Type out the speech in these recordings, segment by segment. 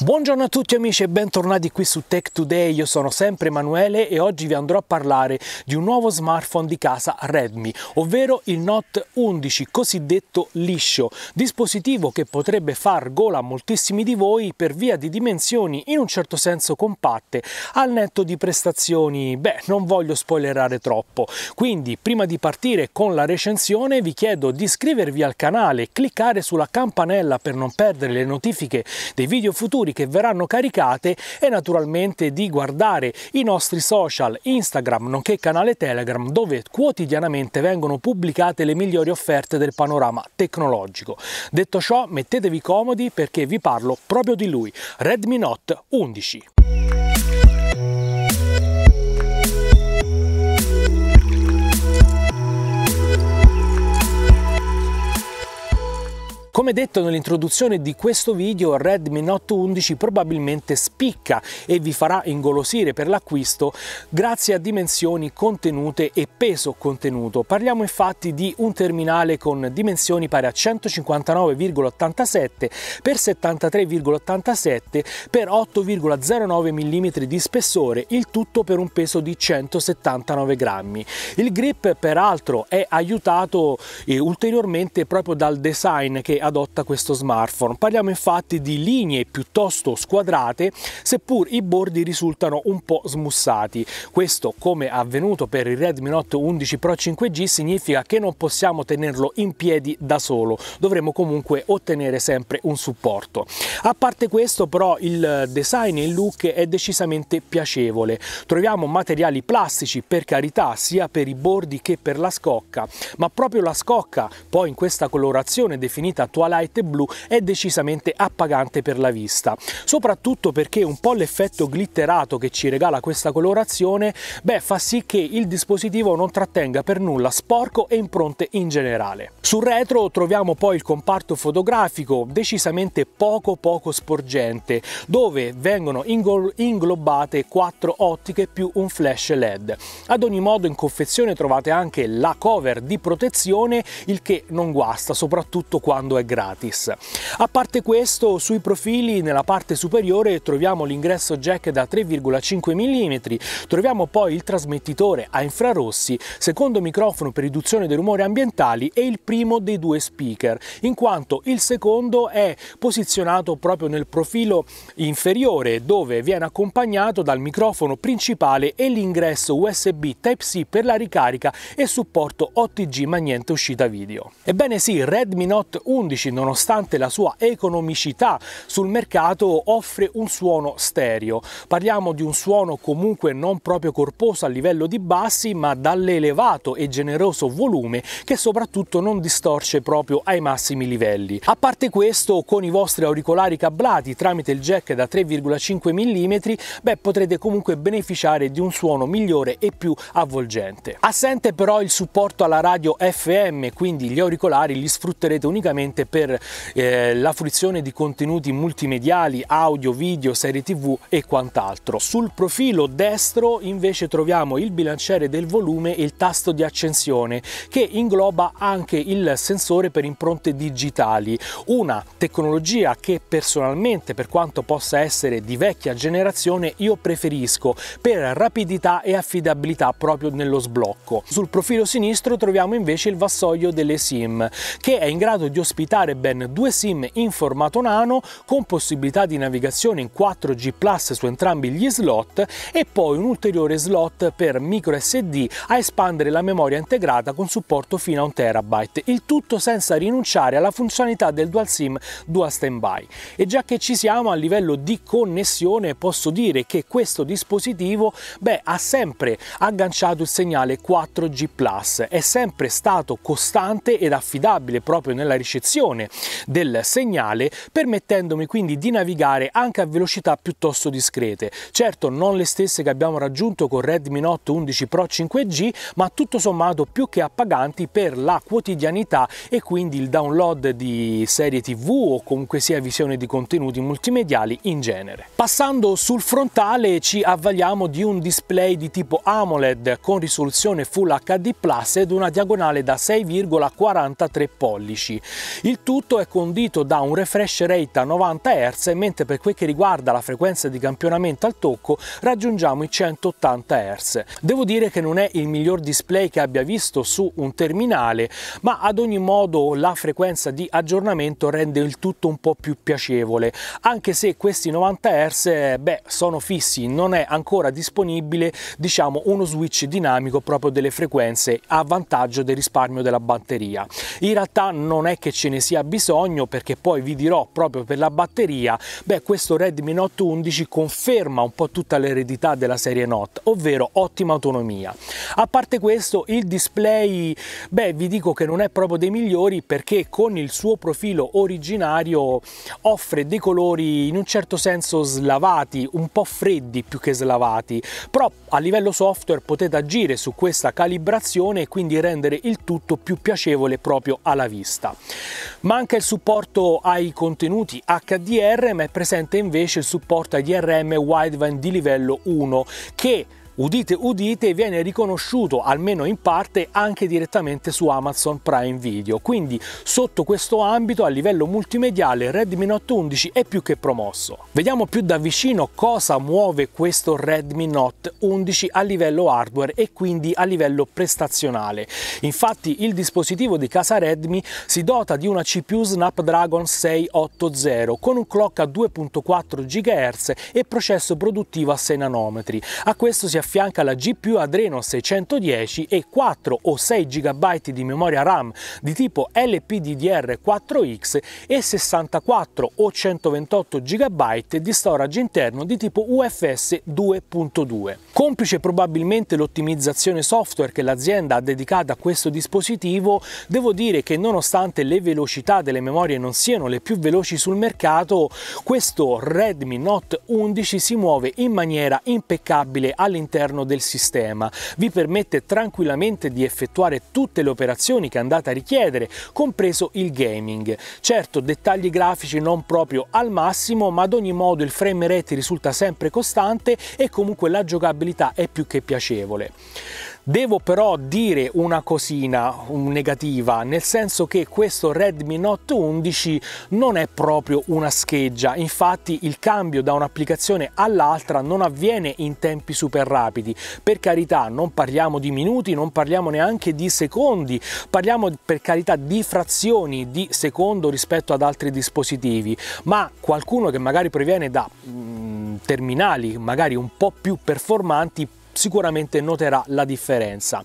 Buongiorno a tutti amici e bentornati qui su Tech Today, io sono sempre Emanuele e oggi vi andrò a parlare di un nuovo smartphone di casa Redmi, ovvero il Note 11 cosiddetto liscio, dispositivo che potrebbe far gola a moltissimi di voi per via di dimensioni in un certo senso compatte, al netto di prestazioni, beh non voglio spoilerare troppo, quindi prima di partire con la recensione vi chiedo di iscrivervi al canale, cliccare sulla campanella per non perdere le notifiche dei video futuri canzoni che verranno caricate e naturalmente di guardare i nostri social Instagram nonché canale Telegram dove quotidianamente vengono pubblicate le migliori offerte del panorama tecnologico. Detto ciò mettetevi comodi perché vi parlo proprio di lui, Redmi Note 11. Come detto nell'introduzione di questo video, Redmi Note 11 probabilmente spicca e vi farà ingolosire per l'acquisto grazie a dimensioni contenute e peso contenuto. Parliamo infatti di un terminale con dimensioni pari a 159,87 x 73,87 x 8,09 mm di spessore, il tutto per un peso di 179 grammi. Il grip peraltro è aiutato eh, ulteriormente proprio dal design che ad adotta questo smartphone. Parliamo infatti di linee piuttosto squadrate, seppur i bordi risultano un po' smussati. Questo, come avvenuto per il Redmi Note 11 Pro 5G, significa che non possiamo tenerlo in piedi da solo, dovremo comunque ottenere sempre un supporto. A parte questo però il design e il look è decisamente piacevole. Troviamo materiali plastici per carità sia per i bordi che per la scocca, ma proprio la scocca poi in questa colorazione definita attuale light blu è decisamente appagante per la vista, soprattutto perché un po' l'effetto glitterato che ci regala questa colorazione beh, fa sì che il dispositivo non trattenga per nulla sporco e impronte in generale. Sul retro troviamo poi il comparto fotografico decisamente poco poco sporgente, dove vengono inglobate quattro ottiche più un flash LED. Ad ogni modo in confezione trovate anche la cover di protezione, il che non guasta, soprattutto quando è gratis. A parte questo, sui profili nella parte superiore troviamo l'ingresso jack da 3,5 mm, troviamo poi il trasmettitore a infrarossi, secondo microfono per riduzione dei rumori ambientali e il primo dei due speaker, in quanto il secondo è posizionato proprio nel profilo inferiore dove viene accompagnato dal microfono principale e l'ingresso USB Type-C per la ricarica e supporto OTG ma niente uscita video. Ebbene sì, Redmi Note 11 acoustici, nonostante la sua economicità sul mercato, offre un suono stereo. Parliamo di un suono comunque non proprio corposo a livello di bassi, ma dall'elevato e generoso volume che soprattutto non distorce proprio ai massimi livelli. A parte questo, con i vostri auricolari cablati tramite il jack da 3,5 mm, beh, potrete comunque beneficiare di un suono migliore e più avvolgente. Assente però il supporto alla radio FM, quindi gli auricolari li sfrutterete unicamente per eh, la fruizione di contenuti multimediali, audio, video, serie tv e quant'altro. Sul profilo destro invece troviamo il bilanciere del volume e il tasto di accensione che ingloba anche il sensore per impronte digitali, una tecnologia che personalmente per quanto possa essere di vecchia generazione io preferisco per rapidità e affidabilità proprio nello sblocco. Sul profilo sinistro troviamo invece il vassoio delle SIM che è in grado di ospitare acquistare ben due SIM in formato nano con possibilità di navigazione in 4G Plus su entrambi gli slot e poi un ulteriore slot per micro SD a espandere la memoria integrata con supporto fino a un terabyte, il tutto senza rinunciare alla funzionalità del dual SIM dual standby. E già che ci siamo a livello di connessione posso dire che questo dispositivo beh, ha sempre agganciato il segnale 4G Plus, è sempre stato costante ed affidabile proprio nella ricezione direzione del segnale permettendomi quindi di navigare anche a velocità piuttosto discrete. Certo non le stesse che abbiamo raggiunto con Redmi Note 11 Pro 5G ma tutto sommato più che appaganti per la quotidianità e quindi il download di serie tv o comunque sia visione di contenuti multimediali in genere. Passando sul frontale ci avvaliamo di un display di tipo AMOLED con risoluzione Full HD Plus ed una diagonale da 6,43 pollici. Il tutto è condito da un refresh rate a 90 Hz, mentre per quel che riguarda la frequenza di campionamento al tocco raggiungiamo i 180 Hz. Devo dire che non è il miglior display che abbia visto su un terminale, ma ad ogni modo la frequenza di aggiornamento rende il tutto un po' più piacevole, anche se questi 90 Hz beh, sono fissi, non è ancora disponibile diciamo uno switch dinamico proprio delle frequenze a vantaggio del risparmio della batteria. In realtà non è che ce ne sia si bisogno perché poi vi dirò proprio per la batteria, beh questo Redmi Note 11 conferma un po' tutta l'eredità della serie Note, ovvero ottima autonomia. A parte questo il display, beh vi dico che non è proprio dei migliori perché con il suo profilo originario offre dei colori in un certo senso slavati, un po' freddi più che slavati, però a livello software potete agire su questa calibrazione e quindi rendere il tutto più piacevole proprio alla vista. Manca il supporto ai contenuti HDR ma è presente invece il supporto ai DRM Wideband di livello 1 che udite udite, viene riconosciuto almeno in parte anche direttamente su Amazon Prime Video. Quindi sotto questo ambito a livello multimediale Redmi Note 11 è più che promosso. Vediamo più da vicino cosa muove questo Redmi Note 11 a livello hardware e quindi a livello prestazionale. Infatti il dispositivo di casa Redmi si dota di una CPU Snapdragon 680 con un clock a 2.4 GHz e processo produttivo a 6 nanometri. A questo si affianca affianca la GPU Adreno 610 e 4 o 6 GB di memoria RAM di tipo LPDDR4X e 64 o 128 GB di storage interno di tipo UFS 2.2. Complice probabilmente l'ottimizzazione software che l'azienda ha dedicato a questo dispositivo, devo dire che nonostante le velocità delle memorie non siano le più veloci sul mercato, questo Redmi Note 11 si muove in maniera impeccabile all'interno all'interno del sistema. Vi permette tranquillamente di effettuare tutte le operazioni che andate a richiedere, compreso il gaming. Certo, dettagli grafici non proprio al massimo, ma ad ogni modo il frame rate risulta sempre costante e comunque la giocabilità è più che piacevole. Devo però dire una cosina negativa, nel senso che questo Redmi Note 11 non è proprio una scheggia, infatti il cambio da un'applicazione all'altra non avviene in tempi super rapidi. Per carità, non parliamo di minuti, non parliamo neanche di secondi, parliamo per carità di frazioni di secondo rispetto ad altri dispositivi, ma qualcuno che magari proviene da mm, terminali magari un po' più performanti sicuramente noterà la differenza.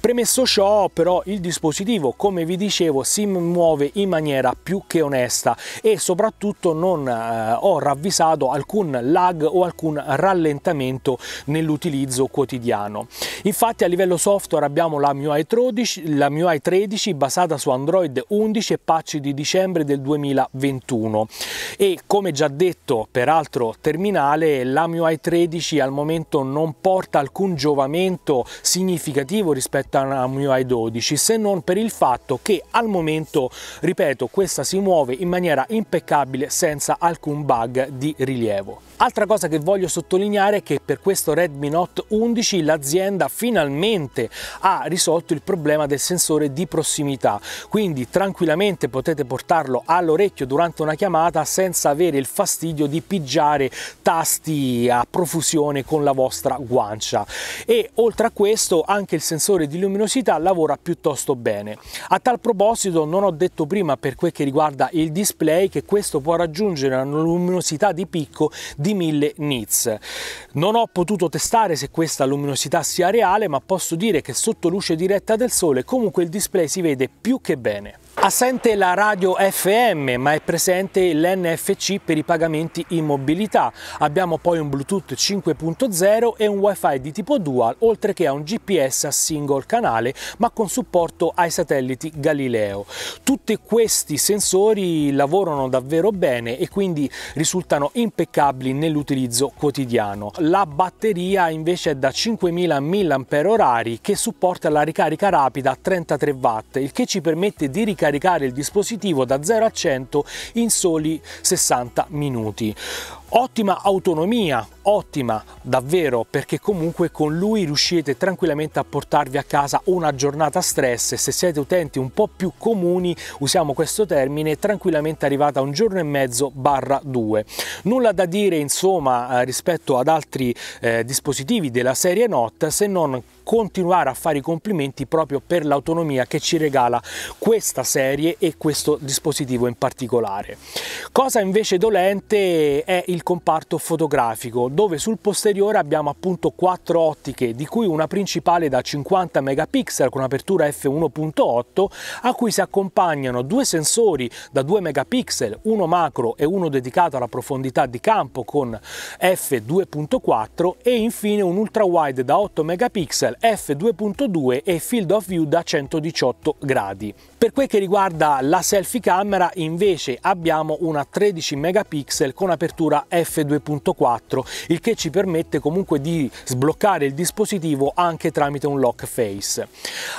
Premesso ciò però il dispositivo come vi dicevo si muove in maniera più che onesta e soprattutto non eh, ho ravvisato alcun lag o alcun rallentamento nell'utilizzo quotidiano. Infatti a livello software abbiamo la MIUI 13, la MIUI 13 basata su Android 11 e patch di dicembre del 2021 e come già detto peraltro terminale la MIUI 13 al momento non porta alcun alcun giovamento significativo rispetto a un MIUI 12 se non per il fatto che al momento, ripeto, questa si muove in maniera impeccabile senza alcun bug di rilievo. Altra cosa che voglio sottolineare è che per questo Redmi Note 11 l'azienda finalmente ha risolto il problema del sensore di prossimità, quindi tranquillamente potete portarlo all'orecchio durante una chiamata senza avere il fastidio di pigiare tasti a profusione con la vostra guancia luminosità e oltre a questo anche il sensore di luminosità lavora piuttosto bene. A tal proposito non ho detto prima per quel che riguarda il display che questo può raggiungere una luminosità di picco di 1000 nits. Non ho potuto testare se questa luminosità sia reale ma posso dire che sotto luce diretta del sole comunque il display si vede più che bene. Assente la radio FM ma è presente l'NFC per i pagamenti in mobilità. Abbiamo poi un Bluetooth 5.0 e un WiFi di tipo dual oltre che a un GPS a single canale ma con supporto ai satelliti Galileo. Tutti questi sensori lavorano davvero bene e quindi risultano impeccabili nell'utilizzo quotidiano. La batteria invece è da 5000 mAh che supporta la ricarica rapida a 33 watt il che ci permette di ricaricare scaricare il dispositivo da 0 a 100 in soli 60 minuti. Ottima autonomia, ottima davvero perché comunque con lui riuscite tranquillamente a portarvi a casa una giornata stress se siete utenti un po' più comuni usiamo questo termine tranquillamente arrivata a un giorno e mezzo barra 2 nulla da dire insomma eh, rispetto ad altri eh, dispositivi della serie Note se non continuare a fare i complimenti proprio per l'autonomia che ci regala questa serie e questo dispositivo in particolare cosa invece dolente è il il comparto fotografico, dove sul posteriore abbiamo appunto quattro ottiche, di cui una principale da 50 megapixel con apertura f1.8, a cui si accompagnano due sensori da 2 megapixel, uno macro e uno dedicato alla profondità di campo con f2.4 e infine un ultra wide da 8 megapixel f2.2 e field of view da 118 gradi. Per quel che riguarda la selfie camera invece abbiamo una 13 megapixel con apertura f2.4 il che ci permette comunque di sbloccare il dispositivo anche tramite un lock face.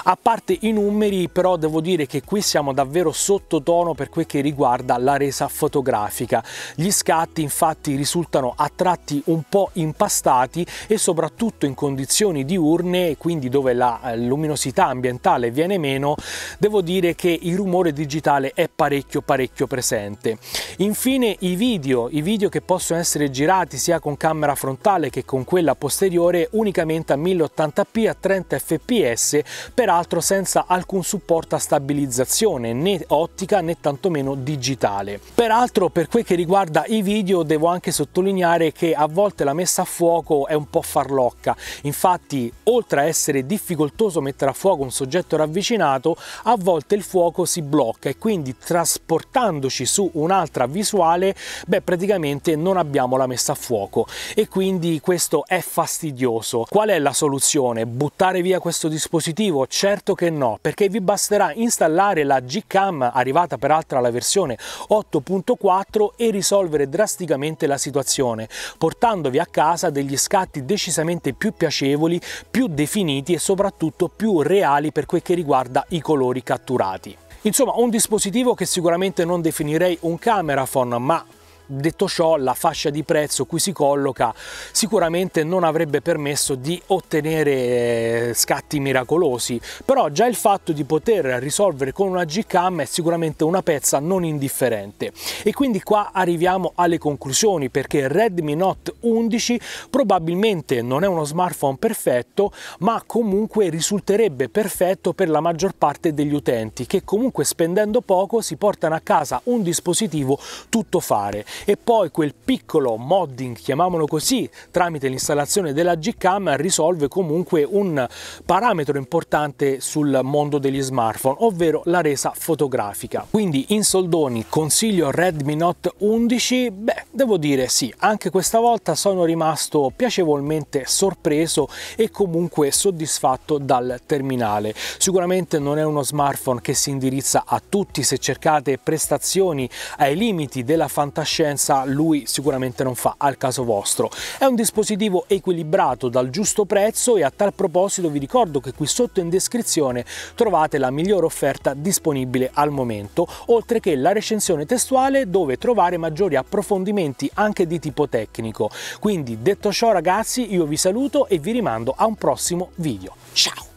A parte i numeri però devo dire che qui siamo davvero sottotono per quel che riguarda la resa fotografica. Gli scatti infatti risultano a tratti un po' impastati e soprattutto in condizioni diurne quindi dove la eh, luminosità ambientale viene meno devo dire dire che il rumore digitale è parecchio parecchio presente. Infine i video, i video che possono essere girati sia con camera frontale che con quella posteriore unicamente a 1080p a 30 fps, peraltro senza alcun supporto a stabilizzazione né ottica né tantomeno digitale. Peraltro per quel che riguarda i video devo anche sottolineare che a volte la messa a fuoco è un po' farlocca, infatti oltre a essere difficoltoso mettere a fuoco un soggetto ravvicinato, a volte del fuoco si blocca e quindi trasportandoci su un'altra visuale, beh praticamente non abbiamo la messa a fuoco e quindi questo è fastidioso. Qual è la soluzione? Buttare via questo dispositivo? Certo che no, perché vi basterà installare la Gcam arrivata peraltro alla versione 8.4 e risolvere drasticamente la situazione, portandovi a casa degli scatti decisamente più piacevoli, più definiti e soprattutto più reali per quel che riguarda i colori catturati dati. Insomma, un dispositivo che sicuramente non definirei un cameraphone, ma Detto ciò, la fascia di prezzo cui si colloca sicuramente non avrebbe permesso di ottenere eh, scatti miracolosi, però già il fatto di poter risolvere con una G-Cam è sicuramente una pezza non indifferente. E quindi qua arriviamo alle conclusioni perché Redmi Note 11 probabilmente non è uno smartphone perfetto, ma comunque risulterebbe perfetto per la maggior parte degli utenti che comunque spendendo poco si portano a casa un dispositivo tutto fare e poi quel piccolo modding, chiamiamolo così, tramite l'installazione della Gcam risolve comunque un parametro importante sul mondo degli smartphone, ovvero la resa fotografica. Quindi in soldoni consiglio Redmi Note 11? Beh, devo dire sì, anche questa volta sono rimasto piacevolmente sorpreso e comunque soddisfatto dal terminale. Sicuramente non è uno smartphone che si indirizza a tutti se cercate prestazioni ai limiti della fantascienza differenza lui sicuramente non fa al caso vostro. È un dispositivo equilibrato dal giusto prezzo e a tal proposito vi ricordo che qui sotto in descrizione trovate la migliore offerta disponibile al momento, oltre che la recensione testuale dove trovare maggiori approfondimenti anche di tipo tecnico. Quindi detto ciò ragazzi io vi saluto e vi rimando a un prossimo video. Ciao!